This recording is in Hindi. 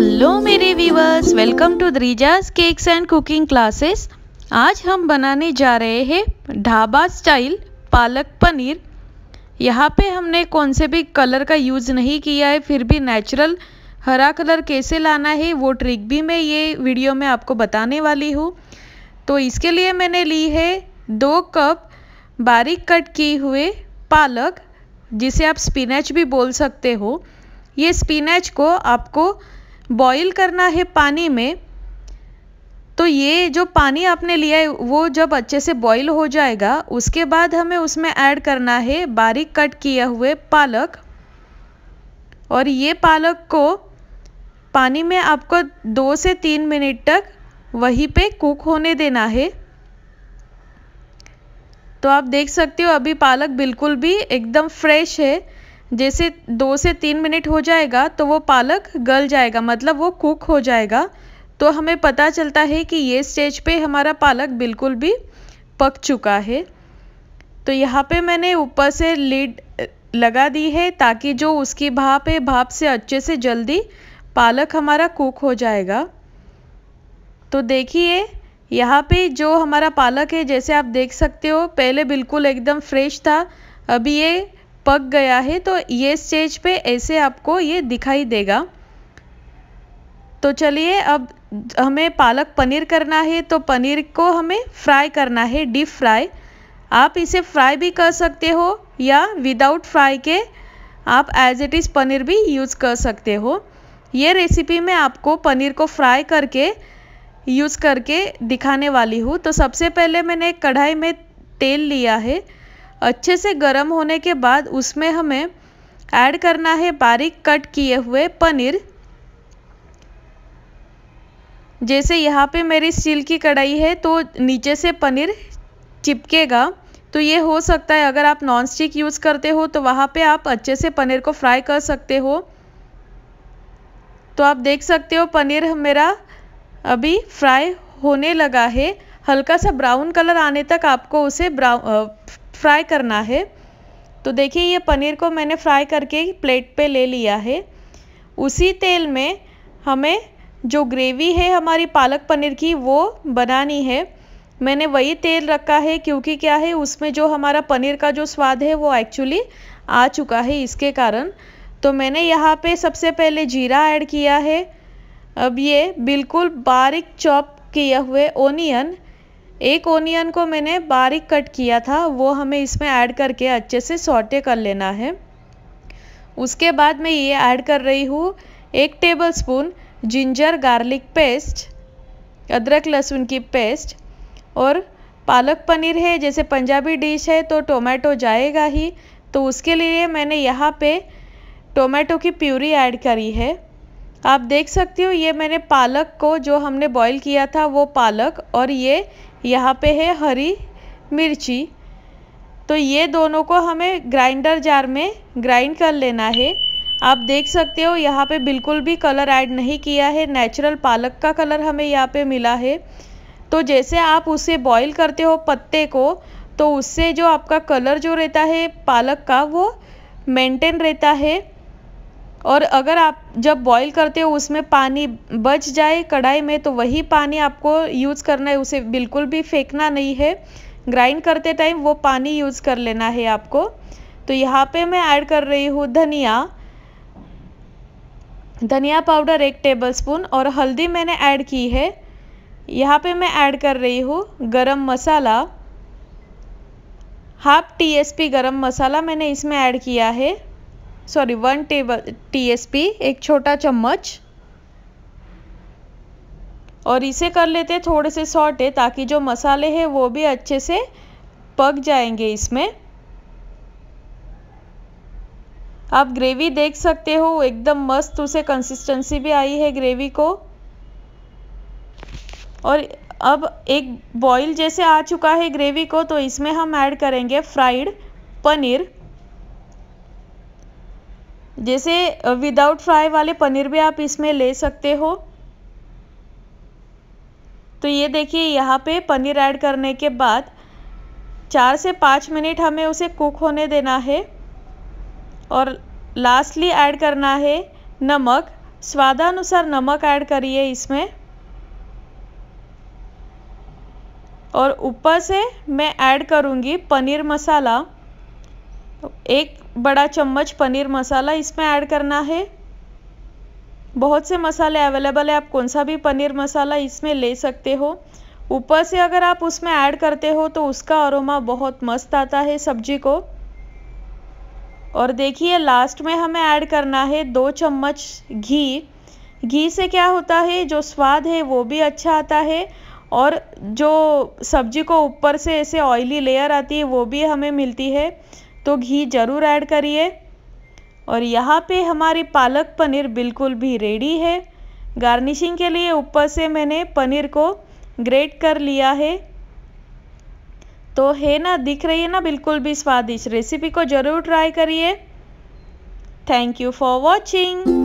हेलो मेरे व्यूवर्स वेलकम टू द्रीजाज केक्स एंड कुकिंग क्लासेस आज हम बनाने जा रहे हैं ढाबा स्टाइल पालक पनीर यहाँ पे हमने कौन से भी कलर का यूज़ नहीं किया है फिर भी नेचुरल हरा कलर कैसे लाना है वो ट्रिक भी मैं ये वीडियो में आपको बताने वाली हूँ तो इसके लिए मैंने ली है दो कप बारीक कट किए हुए पालक जिसे आप स्पिनच भी बोल सकते हो ये स्पिनच को आपको बॉईल करना है पानी में तो ये जो पानी आपने लिया है वो जब अच्छे से बॉईल हो जाएगा उसके बाद हमें उसमें ऐड करना है बारीक कट किए हुए पालक और ये पालक को पानी में आपको दो से तीन मिनट तक वहीं पे कुक होने देना है तो आप देख सकते हो अभी पालक बिल्कुल भी एकदम फ्रेश है जैसे दो से तीन मिनट हो जाएगा तो वो पालक गल जाएगा मतलब वो कुक हो जाएगा तो हमें पता चलता है कि ये स्टेज पे हमारा पालक बिल्कुल भी पक चुका है तो यहाँ पे मैंने ऊपर से लीड लगा दी है ताकि जो उसकी भाप है भाप से अच्छे से जल्दी पालक हमारा कुक हो जाएगा तो देखिए यहाँ पे जो हमारा पालक है जैसे आप देख सकते हो पहले बिल्कुल एकदम फ्रेश था अभी ये पक गया है तो ये स्टेज पे ऐसे आपको ये दिखाई देगा तो चलिए अब हमें पालक पनीर करना है तो पनीर को हमें फ्राई करना है डीप फ्राई आप इसे फ्राई भी कर सकते हो या विदाउट फ्राई के आप एज इट इज़ पनीर भी यूज़ कर सकते हो ये रेसिपी मैं आपको पनीर को फ्राई करके यूज़ करके दिखाने वाली हूँ तो सबसे पहले मैंने कढ़ाई में तेल लिया है अच्छे से गर्म होने के बाद उसमें हमें ऐड करना है बारीक कट किए हुए पनीर जैसे यहाँ पे मेरी स्टील की कढ़ाई है तो नीचे से पनीर चिपकेगा तो ये हो सकता है अगर आप नॉन स्टिक यूज़ करते हो तो वहाँ पे आप अच्छे से पनीर को फ्राई कर सकते हो तो आप देख सकते हो पनीर मेरा अभी फ्राई होने लगा है हल्का सा ब्राउन कलर आने तक आपको उसे ब्राउन फ्राई करना है तो देखिए ये पनीर को मैंने फ्राई करके प्लेट पे ले लिया है उसी तेल में हमें जो ग्रेवी है हमारी पालक पनीर की वो बनानी है मैंने वही तेल रखा है क्योंकि क्या है उसमें जो हमारा पनीर का जो स्वाद है वो एक्चुअली आ चुका है इसके कारण तो मैंने यहाँ पे सबसे पहले जीरा ऐड किया है अब ये बिल्कुल बारीक चॉप किए हुए ओनियन एक ओनियन को मैंने बारीक कट किया था वो हमें इसमें ऐड करके अच्छे से सॉटे कर लेना है उसके बाद मैं ये ऐड कर रही हूँ एक tablespoon ginger garlic paste अदरक लहसुन की पेस्ट और पालक पनीर है जैसे पंजाबी डिश है तो टोमेटो जाएगा ही तो उसके लिए मैंने यहाँ पे टोमेटो की प्यूरी ऐड करी है आप देख सकते हो ये मैंने पालक को जो हमने बॉईल किया था वो पालक और ये यहाँ पे है हरी मिर्ची तो ये दोनों को हमें ग्राइंडर जार में ग्राइंड कर लेना है आप देख सकते हो यहाँ पे बिल्कुल भी कलर ऐड नहीं किया है नेचुरल पालक का कलर हमें यहाँ पे मिला है तो जैसे आप उसे बॉईल करते हो पत्ते को तो उससे जो आपका कलर जो रहता है पालक का वो मेंटेन रहता है और अगर आप जब बॉईल करते हो उसमें पानी बच जाए कढ़ाई में तो वही पानी आपको यूज़ करना है उसे बिल्कुल भी फेंकना नहीं है ग्राइंड करते टाइम वो पानी यूज़ कर लेना है आपको तो यहाँ पे मैं ऐड कर रही हूँ धनिया धनिया पाउडर एक टेबलस्पून और हल्दी मैंने ऐड की है यहाँ पे मैं ऐड कर रही हूँ garam masala half T S P garam masala मैंने इसमें ऐड किया है सॉरी वन टेबल टीएसपी एक छोटा चम्मच और इसे कर लेते थोड़े से सॉटे ताकि जो मसाले हैं वो भी अच्छे से पक जाएंगे इसमें आप ग्रेवी देख सकते हो एकदम मस्त उसे कंसिस्टेंसी भी आई है ग्रेवी को और अब एक बॉईल जैसे आ चुका है ग्रेवी को तो इसमें हम ऐड करेंगे फ्राइड पनीर जैसे विदाउट फ्राई वाले पनीर भी आप इसमें ले सकते हो तो ये देखिए यहाँ पे पनीर ऐड करने के बाद चार से पाँच मिनट हमें उसे कुक होने देना है और लास्टली ऐड करना है नमक स्वादानुसार नमक ऐड करिए इसमें और ऊपर से मैं ऐड करूँगी पनीर मसाला एक बड़ा चम्मच पनीर मसाला इसमें ऐड करना है बहुत से मसाले अवेलेबल है आप कौन सा भी पनीर मसाला इसमें ले सकते हो ऊपर से अगर आप उसमें ऐड करते हो तो उसका अरोमा बहुत मस्त आता है सब्जी को और देखिए लास्ट में हमें ऐड करना है दो चम्मच घी घी से क्या होता है जो स्वाद है वो भी अच्छा आता है और जो सब्जी को ऊपर से ऐसे ऑयली लेयर आती है वो भी हमें मिलती है तो घी ज़रूर ऐड करिए और यहाँ पे हमारी पालक पनीर बिल्कुल भी रेडी है गार्निशिंग के लिए ऊपर से मैंने पनीर को ग्रेट कर लिया है तो है ना दिख रही है ना बिल्कुल भी स्वादिष्ट रेसिपी को ज़रूर ट्राई करिए थैंक यू फॉर वॉचिंग